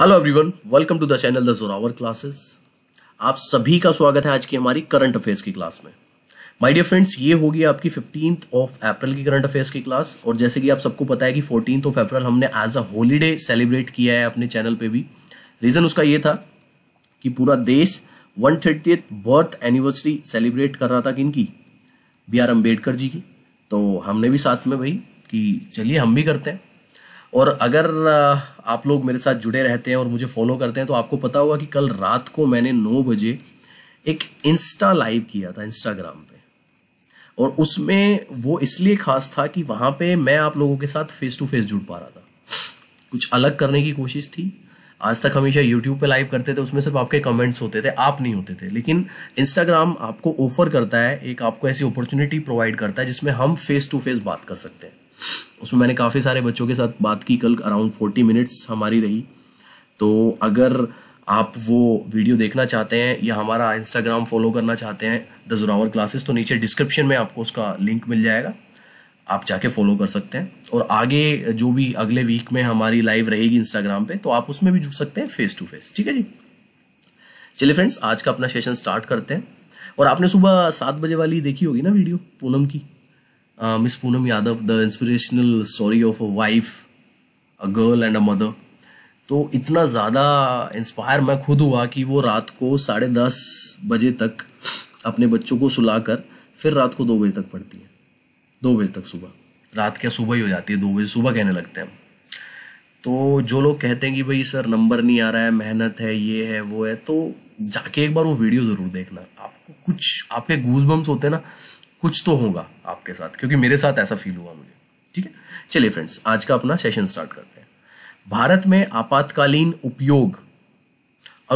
Hello everyone welcome to the channel the Zorawar classes आप सभी का स्वागत है आज की हमारी करंट अफेयर्स की क्लास में माय डियर फ्रेंड्स ये होगी आपकी फिफ्टीन ऑफ अप्रैल की करंट अफेयर्स की क्लास और जैसे कि आप सबको पता है कि फोर्टीन ऑफ अप्रैल हमने एज अ होलीडे सेलिब्रेट किया है अपने चैनल पे भी रीज़न उसका ये था कि पूरा देश one thirty birth anniversary celebrate कर रहा था किन की बी आर अम्बेडकर जी की तो हमने भी साथ में भाई कि चलिए हम भी करते हैं और अगर आप लोग मेरे साथ जुड़े रहते हैं और मुझे फॉलो करते हैं तो आपको पता होगा कि कल रात को मैंने नौ बजे एक इंस्टा लाइव किया था इंस्टाग्राम पे और उसमें वो इसलिए खास था कि वहाँ पे मैं आप लोगों के साथ फेस टू फेस जुड़ पा रहा था कुछ अलग करने की कोशिश थी आज तक हमेशा यूट्यूब पे लाइव करते थे उसमें सिर्फ आपके कमेंट्स होते थे आप नहीं होते थे लेकिन इंस्टाग्राम आपको ऑफर करता है एक आपको ऐसी अपॉर्चुनिटी प्रोवाइड करता है जिसमें हम फेस टू फेस बात कर सकते हैं उसमें मैंने काफ़ी सारे बच्चों के साथ बात की कल अराउंड फोर्टी मिनट्स हमारी रही तो अगर आप वो वीडियो देखना चाहते हैं या हमारा इंस्टाग्राम फॉलो करना चाहते हैं द जोरावर क्लासेस तो नीचे डिस्क्रिप्शन में आपको उसका लिंक मिल जाएगा आप जाके फॉलो कर सकते हैं और आगे जो भी अगले वीक में हमारी लाइव रहेगी इंस्टाग्राम पे तो आप उसमें भी जुड़ सकते हैं फेस टू फेस ठीक है जी चलिए फ्रेंड्स आज का अपना सेशन स्टार्ट करते हैं और आपने सुबह सात बजे वाली देखी होगी ना वीडियो पूनम की miss Poonam Yadav the inspirational story of a wife a girl and a mother तो इतना ज़्यादा इंस्पायर मैं खुद हुआ कि वो रात को साढ़े दस बजे तक अपने बच्चों को सुलाकर फिर रात को दो बजे तक पढ़ती है दो बजे तक सुबह रात क्या सुबह ही हो जाती है दो बजे सुबह कहने लगते हैं तो जो लोग कहते हैं कि भाई सर नंबर नहीं आ रहा है मेहनत है ये है वो है तो जाके एक बार वो वीडियो ज़रूर देखना आपको कुछ आपके गूज बम्स होते हैं ना कुछ तो होगा आपके साथ क्योंकि मेरे साथ ऐसा फील हुआ मुझे ठीक है चलिए फ्रेंड्स आज का अपना सेशन स्टार्ट करते हैं भारत में आपातकालीन उपयोग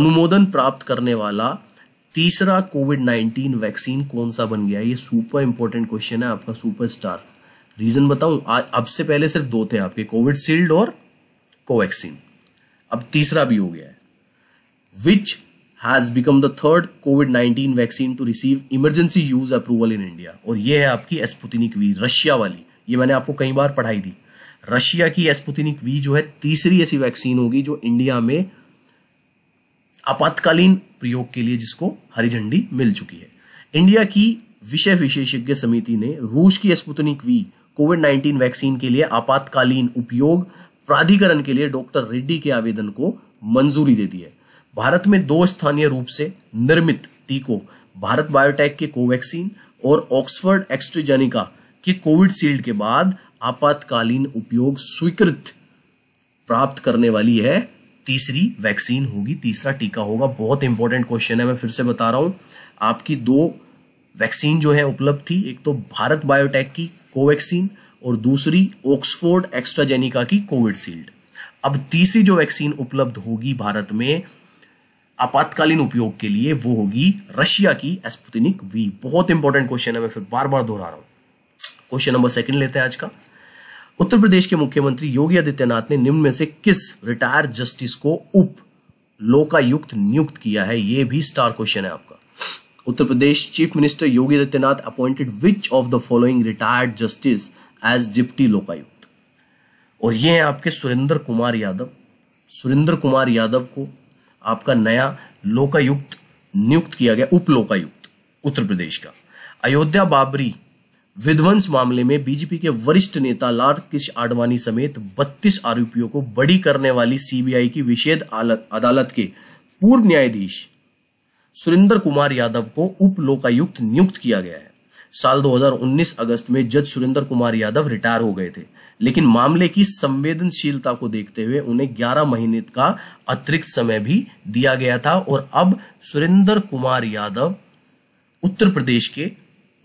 अनुमोदन प्राप्त करने वाला तीसरा कोविड नाइन्टीन वैक्सीन कौन सा बन गया ये सुपर इंपॉर्टेंट क्वेश्चन है आपका सुपर स्टार रीज़न बताऊं अब से पहले सिर्फ दो थे आपके कोविडशील्ड और कोवैक्सीन अब तीसरा भी हो गया है which has become the third covid 19 vaccine to receive emergency use approval in India और ये है आपकी एस्पुतिनिक वी रशिया वाली ये मैंने आपको कई बार पढ़ाई दी रशिया की एस्पुतिनिक वी जो है तीसरी ऐसी वैक्सीन होगी जो इंडिया में आपातकालीन प्रयोग के लिए जिसको हरी झंडी मिल चुकी है इंडिया की विषय विशेषज्ञ समिति ने रूस की स्पुतनिक वी कोविड 19 वैक्सीन के लिए आपातकालीन उपयोग प्राधिकरण के लिए डॉक्टर रेड्डी के आवेदन को मंजूरी दे दी है भारत में दो स्थानीय रूप से निर्मित टीको भारत बायोटेक के कोवैक्सीन और ऑक्सफर्ड एक्स्ट्रीजेनिका के कोविडशील्ड के बाद आपातकालीन उपयोग स्वीकृत प्राप्त करने वाली है तीसरी वैक्सीन होगी तीसरा टीका होगा बहुत इंपॉर्टेंट क्वेश्चन है मैं फिर से बता रहा हूं आपकी दो वैक्सीन जो है उपलब्ध थी एक तो भारत बायोटेक की कोवैक्सीन और दूसरी ऑक्सफोर्ड एक्स्ट्राजेनिका की कोविडशील्ड अब तीसरी जो वैक्सीन उपलब्ध होगी भारत में आपातकालीन उपयोग के लिए वो होगी रशिया की एस्पुतिनिक वी बहुत इंपॉर्टेंट क्वेश्चन है मैं फिर बार बार दोहरा रहा हूं क्वेश्चन नंबर सेकंड लेते हैं आज का उत्तर प्रदेश के मुख्यमंत्री योगी आदित्यनाथ ने निम्न में से किस रिटायर जस्टिस को उप लोकायुक्त नियुक्त किया है यह भी स्टार क्वेश्चन है आपका Uttar Pradesh chief minister Yogi Adityanath appointed which of the following retired justice as deputy Lokayukta और ये है आपके सुरेंद्र कुमार यादव सुरेंद्र कुमार यादव को आपका नया लोकायुक्त नियुक्त किया गया उपलोकायुक्त उत्तर प्रदेश का अयोध्या बाबरी विध्वंस मामले में बीजेपी के वरिष्ठ नेता लाल कृष्ण आडवाणी समेत 32 आरोपियों को बड़ी करने वाली सीबीआई की विशेष अदालत के पूर्व न्यायाधीश सुरेंद्र कुमार यादव को उप लोकायुक्त नियुक्त किया गया है साल 2019 अगस्त में जज सुरेंद्र कुमार यादव रिटायर हो गए थे लेकिन मामले की संवेदनशीलता को देखते हुए उन्हें 11 महीने का अतिरिक्त समय भी दिया गया था और अब सुरेंद्र कुमार यादव उत्तर प्रदेश के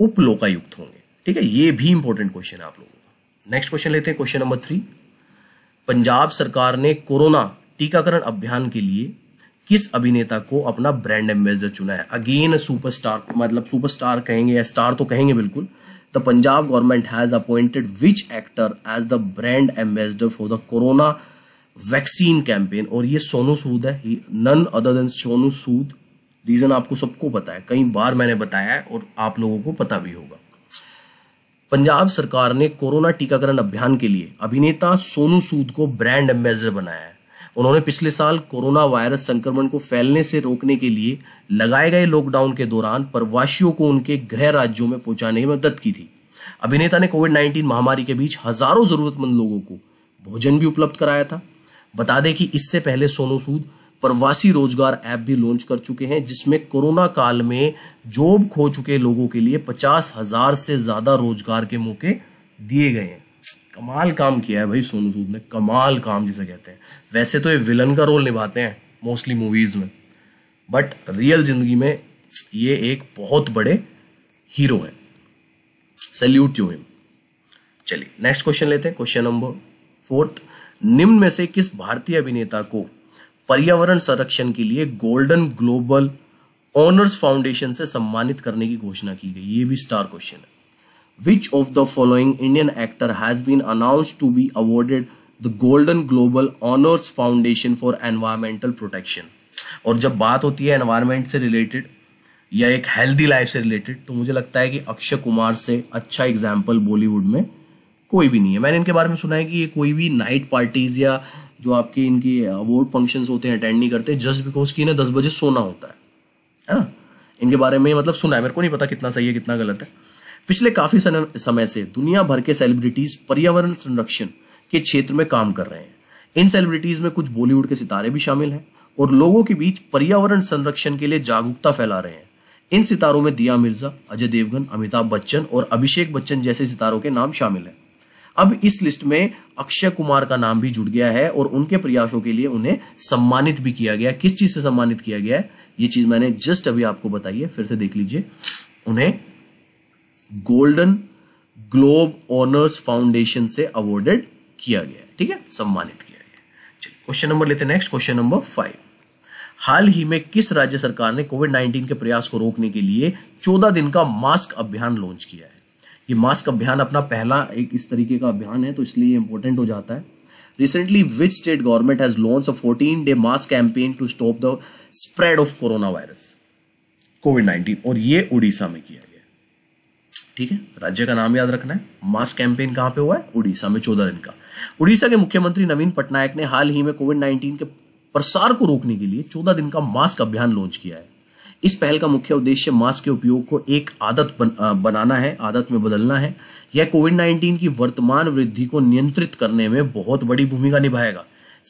उप लोकायुक्त होंगे ठीक है ये भी इंपॉर्टेंट क्वेश्चन है आप लोगों का नेक्स्ट क्वेश्चन लेते हैं क्वेश्चन नंबर थ्री पंजाब सरकार ने कोरोना टीकाकरण अभियान के लिए किस अभिनेता को अपना ब्रांड एम्बेसडर चुना है अगेन सुपरस्टार मतलब सुपरस्टार कहेंगे या स्टार तो कहेंगे बिल्कुल the Punjab government has appointed which actor as the brand ambassador for the corona vaccine campaign और ये सोनू सूद है none other than Sonu Sood reason आपको सबको पता है कई बार मैंने बताया है और आप लोगों को पता भी होगा पंजाब सरकार ने कोरोना टीकाकरण अभियान के लिए अभिनेता सोनू सूद को ब्रांड एम्बेसडर बनाया है उन्होंने पिछले साल कोरोना वायरस संक्रमण को फैलने से रोकने के लिए लगाए गए लॉकडाउन के दौरान प्रवासियों को उनके गृह राज्यों में पहुंचाने में मदद की थी अभिनेता ने कोविड 19 महामारी के बीच हजारों जरूरतमंद लोगों को भोजन भी उपलब्ध कराया था बता दें कि इससे पहले सोनू सूद प्रवासी रोजगार ऐप भी लॉन्च कर चुके हैं जिसमें कोरोना काल में जॉब खो चुके लोगों के लिए पचास हजार से ज्यादा रोजगार के मौके दिए गए हैं कमाल काम किया है भाई सोनू सूद ने कमाल काम जिसे कहते हैं वैसे तो ये विलन का रोल निभाते हैं मोस्टली मूवीज़ में बट रियल ज़िंदगी में ये एक बहुत बड़े हीरो हैं सल्यूट यू हिम चलिए नेक्स्ट क्वेश्चन लेते हैं क्वेश्चन नंबर फोर्थ निम्न में से किस भारतीय अभिनेता को पर्यावरण संरक्षण के लिए गोल्डन ग्लोबल ऑनर्स फाउंडेशन से सम्मानित करने की घोषणा की गई ये भी स्टार क्वेश्चन है Which of the following Indian actor has been announced to be awarded the Golden Global Honors Foundation for Environmental Protection? और जब बात होती है एनवायरमेंट से रिलेटेड या एक हेल्दी लाइफ से रिलेटेड तो मुझे लगता है कि अक्षय कुमार से अच्छा एग्जाम्पल बॉलीवुड में कोई भी नहीं है मैंने इनके बारे में सुना है कि ये कोई भी नाइट पार्टीज़ या जो आपके इनकी अवार्ड फंक्शंस होते हैं अटेंड नहीं करते जस्ट बिकॉज कि इन्हें दस बजे सोना होता है है ना इनके बारे में मतलब सुना है मेरे को नहीं पता कितना सही है कितना गलत है पिछले काफी समय से दुनिया भर के सेलिब्रिटीज पर्यावरण संरक्षण के क्षेत्र में काम कर रहे हैं इन सेलिब्रिटीज में कुछ बॉलीवुड के सितारे भी शामिल हैं और लोगों के बीच पर्यावरण संरक्षण के लिए जागरूकता फैला रहे हैं इन सितारों में दिया मिर्जा अजय देवगन अमिताभ बच्चन और अभिषेक बच्चन जैसे सितारों के नाम शामिल हैं अब इस लिस्ट में अक्षय कुमार का नाम भी जुड़ गया है और उनके प्रयासों के लिए उन्हें सम्मानित भी किया गया किस चीज से सम्मानित किया गया है ये चीज मैंने जस्ट अभी आपको बताई है फिर से देख लीजिए उन्हें गोल्डन ग्लोब ऑनर्स फाउंडेशन से अवॉर्डेड किया गया ठीक है सम्मानित किया गया चलिए क्वेश्चन नंबर लेते हैं नेक्स्ट क्वेश्चन नंबर फाइव हाल ही में किस राज्य सरकार ने कोविड नाइन्टीन के प्रयास को रोकने के लिए चौदह दिन का मास्क अभियान लॉन्च किया है ये मास्क अभियान अपना पहला एक इस तरीके का अभियान है तो इसलिए इंपॉर्टेंट हो जाता है recently which state government has launch a 14 day mask campaign to stop the spread of corona virus covid nineteen और ये उड़ीसा में किया गया ठीक है राज्य का नाम याद रखना है मास कैंपेन कहाँ पे हुआ है उड़ीसा में चौदह दिन का उड़ीसा के मुख्यमंत्री नवीन पटनायक ने हाल ही में कोविड नाइन्टीन के प्रसार को रोकने के लिए चौदह दिन का मास्क अभियान लॉन्च किया है इस पहल का मुख्य उद्देश्य मास्क के उपयोग को एक आदत बन, आ, बनाना है आदत में बदलना है यह कोविड नाइन्टीन की वर्तमान वृद्धि को नियंत्रित करने में बहुत बड़ी भूमिका निभाएगा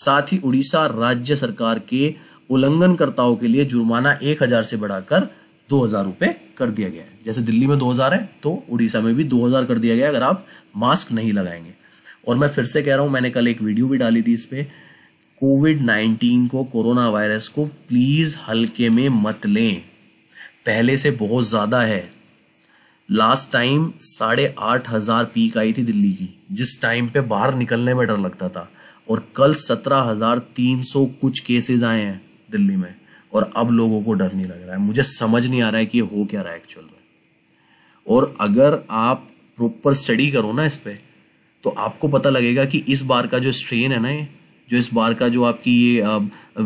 साथ ही उड़ीसा राज्य सरकार के उल्लंघनकर्ताओं के लिए जुर्माना एक हजार से बढ़ाकर दो हज़ार रुपये कर दिया गया है जैसे दिल्ली में दो हज़ार है तो उड़ीसा में भी दो हज़ार कर दिया गया अगर आप मास्क नहीं लगाएंगे और मैं फिर से कह रहा हूँ मैंने कल एक वीडियो भी डाली थी इस पर कोविड नाइन्टीन को कोरोना वायरस को प्लीज़ हल्के में मत लें पहले से बहुत ज़्यादा है लास्ट टाइम साढ़े आठ हज़ार पीक आई थी दिल्ली की जिस टाइम पे बाहर निकलने में डर लगता था और कल सत्रह हज़ार तीन सौ कुछ केसेस आए हैं दिल्ली में और अब लोगों को डर नहीं लग रहा है मुझे समझ नहीं आ रहा है कि ये हो क्या रहा है एक्चुअल में और अगर आप प्रॉपर स्टडी करो ना इस पर तो आपको पता लगेगा कि इस बार का जो स्ट्रेन है ना ये जो इस बार का जो आपकी ये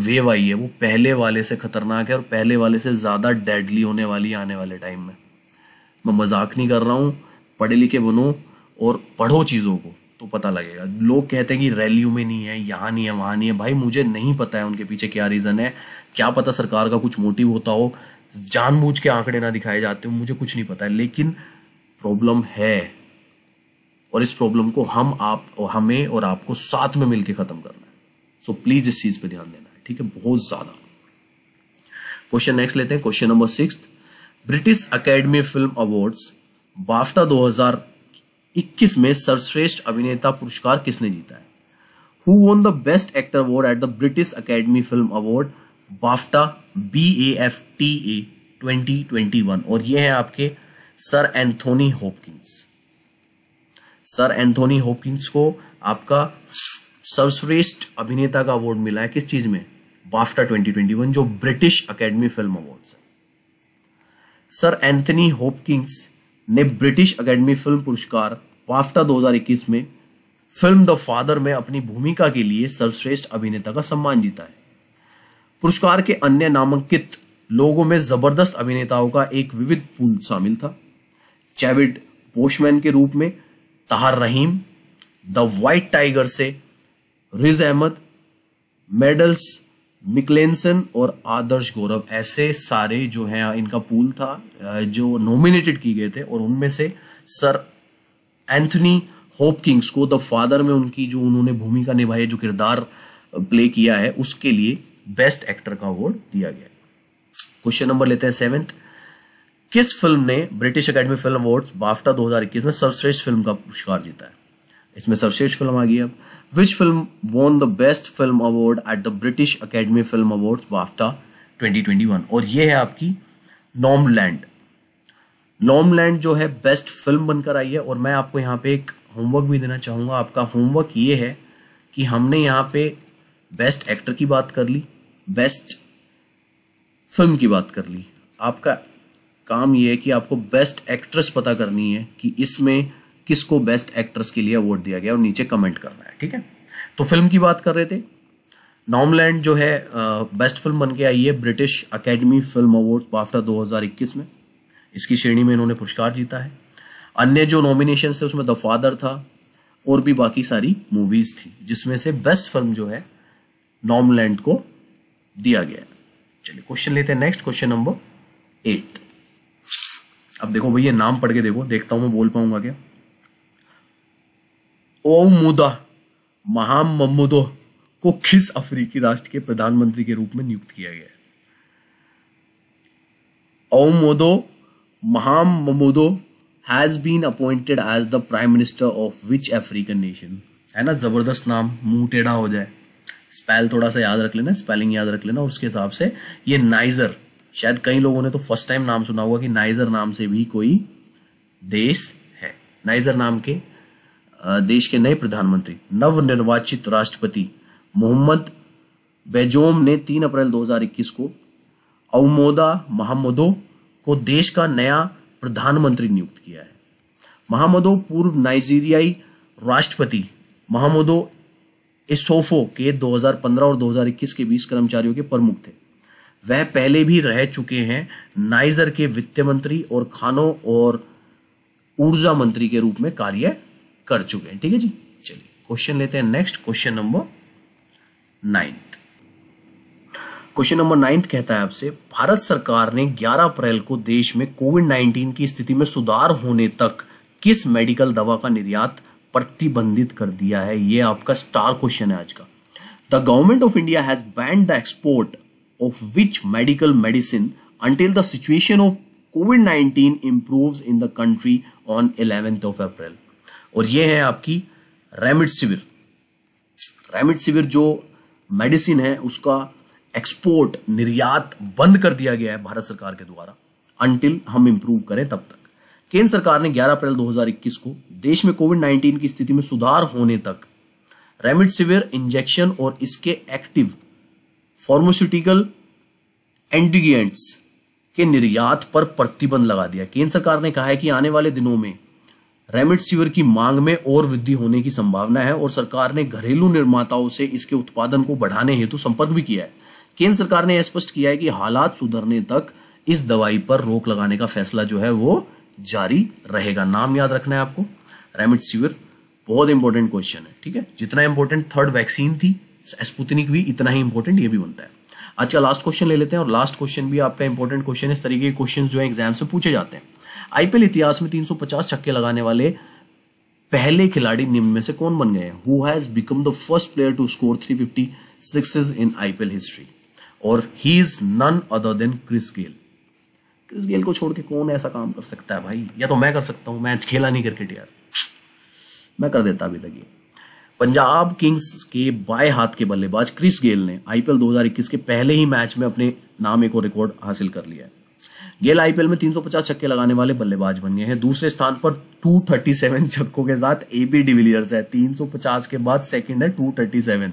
वेव आई है वो पहले वाले से ख़तरनाक है और पहले वाले से ज़्यादा डेडली होने वाली है आने वाले टाइम में मैं मजाक नहीं कर रहा हूँ पढ़े लिखे बनो और पढ़ो चीज़ों को तो पता लगेगा लोग कहते हैं कि रैलियों में नहीं है यहाँ नहीं है वहाँ नहीं है भाई मुझे नहीं पता है उनके पीछे क्या रीज़न है क्या पता सरकार का कुछ मोटिव होता हो जानबूझ के आंकड़े ना दिखाए जाते हो मुझे कुछ नहीं पता है लेकिन प्रॉब्लम है और इस प्रॉब्लम को हम आप हमें और आपको साथ में मिलकर ख़त्म करना है सो so, प्लीज़ इस चीज़ पे ध्यान देना है ठीक है बहुत ज़्यादा क्वेश्चन नेक्स्ट लेते हैं question number six British academy film awards BAFTA 2021 में सर्वश्रेष्ठ अभिनेता पुरस्कार किसने जीता है who won the best actor award at the British academy film award BAFTA B A F T A 2021 और ये है आपके sir Anthony Hopkins sir Anthony Hopkins को आपका सर्वश्रेष्ठ अभिनेता का अवार्ड मिला है किस चीज में बाफ्टा 2021 जो ब्रिटिश अकेडमी फिल्म अवार्ड है सर एंथनी होपकिंस ने ब्रिटिश अकेडमी फिल्म पुरस्कार वाफ्टा 2021 में फिल्म द फादर में अपनी भूमिका के लिए सर्वश्रेष्ठ अभिनेता का सम्मान जीता है पुरस्कार के अन्य नामांकित लोगों में जबरदस्त अभिनेताओं का एक विविध पूल शामिल था चैविड पोस्टमैन के रूप में Tahar Rahim the white tiger से रिज अहमद मेडल्स मिकलेनसन और आदर्श गौरव ऐसे सारे जो हैं इनका पूल था जो नॉमिनेटेड किए गए थे और उनमें से सर एंथनी होप किंग्स को द फादर में उनकी जो उन्होंने भूमिका निभाई जो किरदार प्ले किया है उसके लिए बेस्ट एक्टर का अवार्ड दिया गया क्वेश्चन नंबर लेते हैं सेवेंथ किस फिल्म ने British academy film award BAFTA 2021 में सर्वश्रेष्ठ फिल्म का पुरस्कार जीता है इसमें सर्वश्रेष्ठ फिल्म आ गई अब which film won the best film award at the British academy film award BAFTA 2021 और ये है आपकी नॉमलैंड लॉमलैंड जो है बेस्ट फिल्म बनकर आई है और मैं आपको यहाँ पे एक होमवर्क भी देना चाहूँगा आपका होमवर्क ये है कि हमने यहाँ पे बेस्ट एक्टर की बात कर ली बेस्ट फिल्म की बात कर ली आपका काम ये है कि आपको बेस्ट एक्ट्रेस पता करनी है कि इसमें किसको बेस्ट एक्ट्रेस के लिए अवार्ड दिया गया और नीचे कमेंट करना है ठीक है तो फिल्म की बात कर रहे थे नॉमलैंड जो है बेस्ट फिल्म बन के आई है British academy film award BAFTA दो में इसकी श्रेणी में इन्होंने पुरस्कार जीता है अन्य जो नॉमिनेशन थे उसमें द फादर था और भी बाकी सारी मूवीज थी जिसमें से बेस्ट फिल्म जो है नॉमलैंड को दिया गया चलिए क्वेश्चन लेते हैं नेक्स्ट क्वेश्चन नंबर एट अब देखो भैया नाम पढ़ के देखो देखता हूं मैं बोल पाऊंगा क्या ओमुदा महाम मम्मूदो को किस अफ्रीकी राष्ट्र के प्रधानमंत्री के रूप में नियुक्त किया गया है ओमोदो Maham Mamudo has been appointed as the Prime Minister of which African nation? है ना ज़बरदस्त नाम मुंह टेढ़ा हो जाए स्पेल थोड़ा सा याद रख लेना स्पेलिंग याद रख लेना उसके हिसाब से ये नाइजर शायद कई लोगों ने तो फर्स्ट टाइम नाम सुना होगा कि नाइजर नाम से भी कोई देश है नाइजर नाम के देश के नए प्रधानमंत्री नवनिर्वाचित राष्ट्रपति मोहम्मद बेजोम ने 3 अप्रैल 2021 को अवमोदा महमदो को देश का नया प्रधानमंत्री नियुक्त किया है महामदो पूर्व नाइजीरियाई राष्ट्रपति महामदो इसोफो के 2015 और 2021 के बीच कर्मचारियों के प्रमुख थे वह पहले भी रह चुके हैं नाइजर के वित्त मंत्री और खानों और ऊर्जा मंत्री के रूप में कार्य कर चुके हैं ठीक है जी चलिए क्वेश्चन लेते हैं next question number nine question number ninth कहता है आपसे भारत सरकार ने 11 अप्रैल को देश में कोविड 19 की स्थिति में सुधार होने तक किस मेडिकल दवा का निर्यात प्रतिबंधित कर दिया है यह आपका स्टार क्वेश्चन है आज का the government of India has banned the export of which medical medicine until the situation of covid 19 improve in the country on eleventh of April और यह है आपकी रेमडेसिविर रेमडेसिविर जो मेडिसिन है उसका एक्सपोर्ट निर्यात बंद कर दिया गया है भारत सरकार के द्वारा अनटिल हम इंप्रूव करें तब तक केंद्र सरकार ने 11 अप्रैल 2021 को देश में कोविड 19 की स्थिति में सुधार होने तक रेमडेसिविर इंजेक्शन और इसके एक्टिव फार्मास्यूटिकल एंटीगेंट्स के निर्यात पर प्रतिबंध लगा दिया केंद्र सरकार ने कहा है कि आने वाले दिनों में रेमडेसिविर की मांग में और वृद्धि होने की संभावना है और सरकार ने घरेलू निर्माताओं से इसके उत्पादन को बढ़ाने हेतु तो संपर्क भी किया है केंद्र सरकार ने स्पष्ट किया है कि हालात सुधरने तक इस दवाई पर रोक लगाने का फैसला जो है वो जारी रहेगा नाम याद रखना है आपको रेमडेसिविर बहुत इंपॉर्टेंट क्वेश्चन है ठीक है जितना इंपॉर्टेंट थर्ड वैक्सीन थी स्पुतनिक भी इतना ही इंपॉर्टेंट ये भी बनता है आज का लास्ट क्वेश्चन ले लेते हैं और लास्ट क्वेश्चन भी आपका इंपॉर्टेंट क्वेश्चन इस तरीके के क्वेश्चन जो है एग्जाम से पूछे जाते हैं आईपीएल इतिहास में 350 छक्के लगाने वाले पहले खिलाड़ी निम्न में से कौन बन गए हैं who has become the first player to score 350 sixes in IPL history और he is none other than Chris Gayle Chris Gayle को छोड़ के कौन ऐसा काम कर सकता है भाई या तो मैं कर सकता हूँ मैच खेला नहीं क्रिकेट यार मैं कर देता अभी तक ये पंजाब किंग्स के बाएं हाथ के बल्लेबाज क्रिस गेल ने आईपीएल 2021 के पहले ही मैच में अपने नाम एक और रिकॉर्ड हासिल कर लिया है गेल आईपीएल में 350 छक्के लगाने वाले बल्लेबाज बन गए हैं दूसरे स्थान पर 237 छक्कों के साथ एबी डिविलियर्स है 350 के बाद सेकंड है 237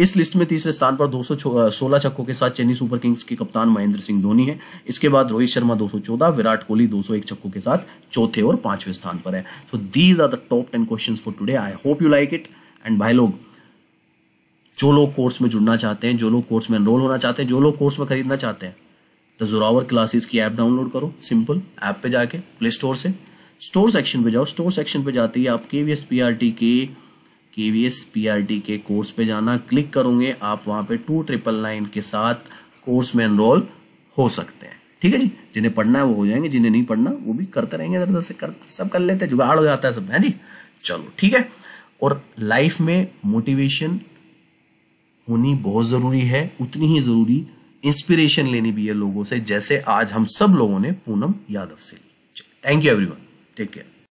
इस लिस्ट में तीसरे स्थान पर 216 छक्कों के साथ चेन्नई सुपर किंग्स के कप्तान महेंद्र सिंह धोनी है इसके बाद रोहित शर्मा 214 विराट कोहली 201 छक्कों के साथ चौथे और पांचवें स्थान पर है so these are the top ten question for today I hope you like it and भाई लोग जो लोग कोर्स में जुड़ना चाहते हैं जो लोग कोर्स में एनरोल होना चाहते हैं जो लोग कोर्स में खरीदना चाहते हैं द जोरावर क्लासेस की ऐप डाउनलोड करो सिंपल ऐप पे जाके प्ले स्टोर से स्टोर सेक्शन पे जाओ स्टोर सेक्शन पे जाते ही आप K V S P R T के K V S P R T के कोर्स पे जाना क्लिक करोगे आप वहाँ पे टू ट्रिपल नाइन के साथ कोर्स में एनरोल हो सकते हैं ठीक है जी जिन्हें पढ़ना है वो हो जाएंगे जिन्हें नहीं पढ़ना वो भी करते रहेंगे इधर उधर से कर सब कर लेते हैं जुगाड़ हो जाता है सब है जी चलो ठीक है और लाइफ में मोटिवेशन होनी बहुत ज़रूरी है उतनी ही ज़रूरी इंस्पिरेशन लेनी भी है लोगों से जैसे आज हम सब लोगों ने पूनम यादव से ली thank you everyone take care